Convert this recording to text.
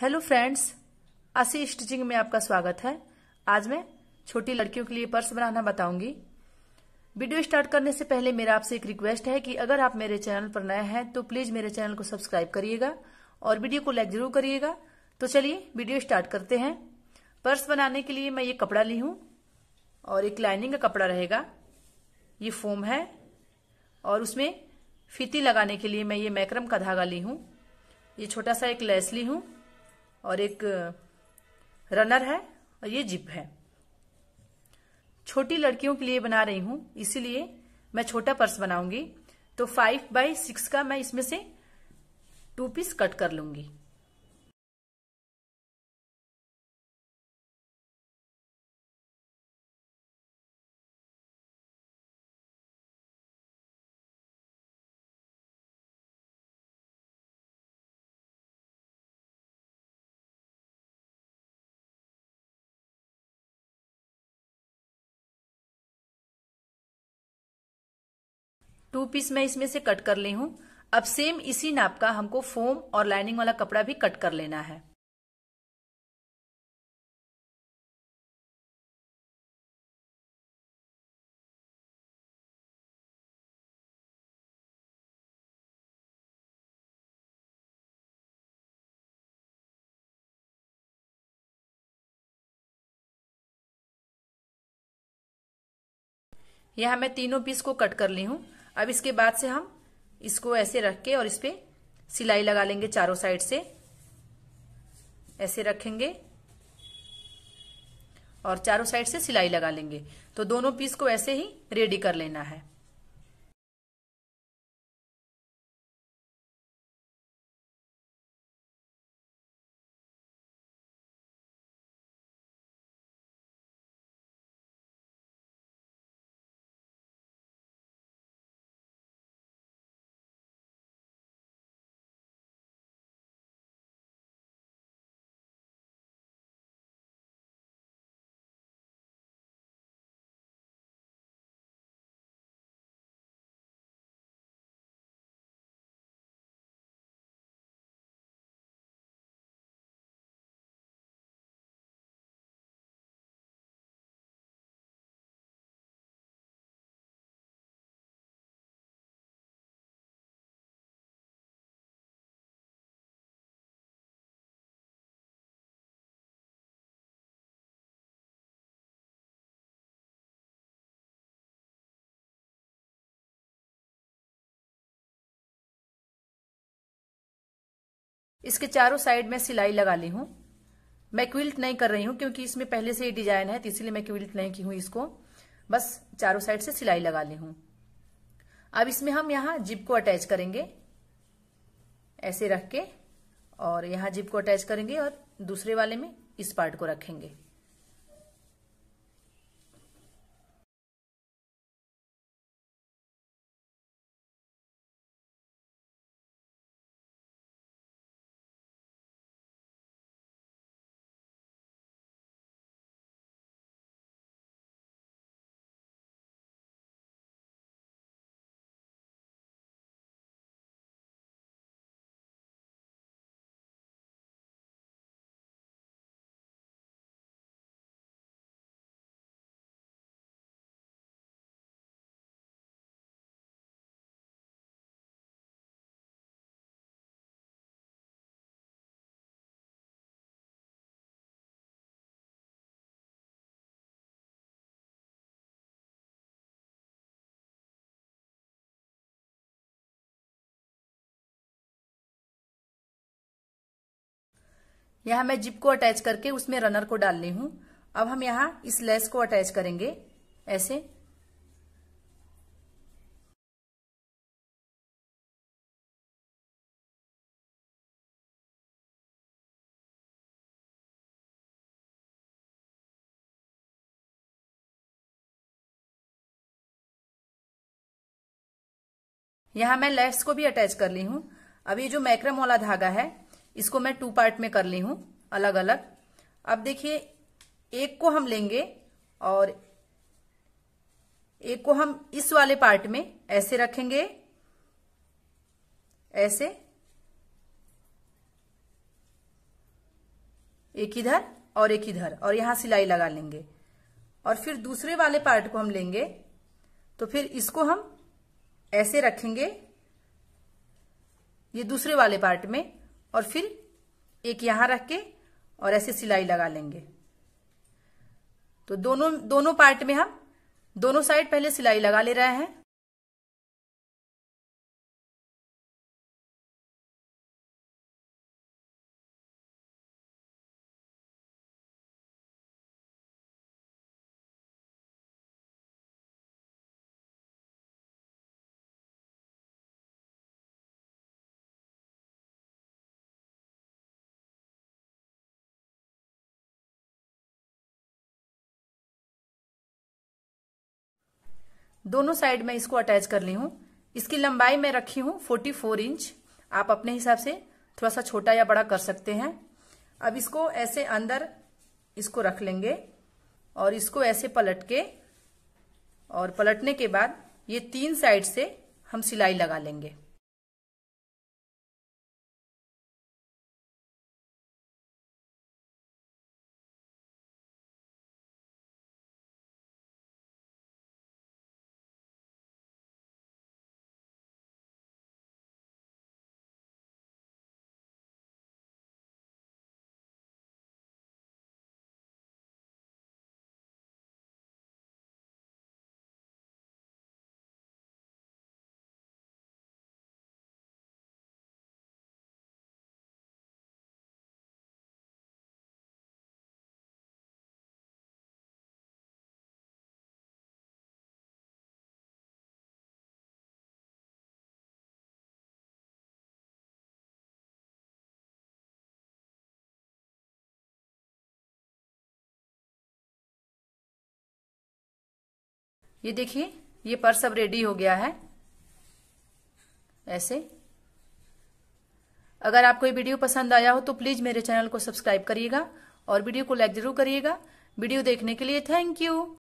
hello friends असी stitching में आपका स्वागत है आज मैं छोटी लड़कियों के लिए पर्स बनाना बताऊंगी वीडियो स्टार्ट करने से पहले मेरा आपसे एक रिक्वेस्ट है कि अगर आप मेरे चैनल पर नए हैं तो प्लीज मेरे चैनल को सब्सक्राइब करिएगा और वीडियो को लाइक जरूर करिएगा तो चलिए वीडियो स्टार्ट करते हैं पर्स बनाने के लिए मैं ये कपड़ा ली हूँ और एक लाइनिंग का कपड़ा रहेगा ये फोम है और उसमें फीती लगाने के लिए मैं ये मैक्रम का धागा ली हूँ ये छोटा सा एक लेस ली हूँ और एक रनर है और ये जिप है छोटी लड़कियों के लिए बना रही हूं इसीलिए मैं छोटा पर्स बनाऊंगी तो फाइव बाई सिक्स का मैं इसमें से टू पीस कट कर लूंगी टू पीस मैं इसमें से कट कर ली हूं अब सेम इसी नाप का हमको फोम और लाइनिंग वाला कपड़ा भी कट कर लेना है यहाँ मैं तीनों पीस को कट कर ली हूँ अब इसके बाद से हम इसको ऐसे रख के और इस पर सिलाई लगा लेंगे चारों साइड से ऐसे रखेंगे और चारों साइड से सिलाई लगा लेंगे तो दोनों पीस को ऐसे ही रेडी कर लेना है इसके चारों साइड में सिलाई लगा ली हूं मैं क्विल्ट नहीं कर रही हूं क्योंकि इसमें पहले से ही डिजाइन है तो इसलिए मैं क्विल्ट नहीं की हूं इसको बस चारों साइड से सिलाई लगा ली हूं अब इसमें हम यहां जिप को अटैच करेंगे ऐसे रख के और यहां जिप को अटैच करेंगे और दूसरे वाले में इस पार्ट को रखेंगे यहाँ मैं जिप को अटैच करके उसमें रनर को डाल ली हूं अब हम यहाँ इस लेस को अटैच करेंगे ऐसे यहाँ मैं लेस को भी अटैच कर ली हूं अब ये जो मैक्रम वाला धागा है इसको मैं टू पार्ट में कर ली हूं अलग अलग अब देखिए एक को हम लेंगे और एक को हम इस वाले पार्ट में ऐसे रखेंगे ऐसे एक इधर और एक इधर और यहां सिलाई लगा लेंगे और फिर दूसरे वाले पार्ट को हम लेंगे तो फिर इसको हम ऐसे रखेंगे ये दूसरे वाले पार्ट में और फिर एक यहां रख के और ऐसे सिलाई लगा लेंगे तो दोनों दोनों पार्ट में हम दोनों साइड पहले सिलाई लगा ले रहे हैं दोनों साइड में इसको अटैच कर ली हूं इसकी लंबाई मैं रखी हूं फोर्टी फोर इंच आप अपने हिसाब से थोड़ा सा छोटा या बड़ा कर सकते हैं अब इसको ऐसे अंदर इसको रख लेंगे और इसको ऐसे पलट के और पलटने के बाद ये तीन साइड से हम सिलाई लगा लेंगे ये देखिए ये पर्स अब रेडी हो गया है ऐसे अगर आपको ये वीडियो पसंद आया हो तो प्लीज मेरे चैनल को सब्सक्राइब करिएगा और वीडियो को लाइक जरूर करिएगा वीडियो देखने के लिए थैंक यू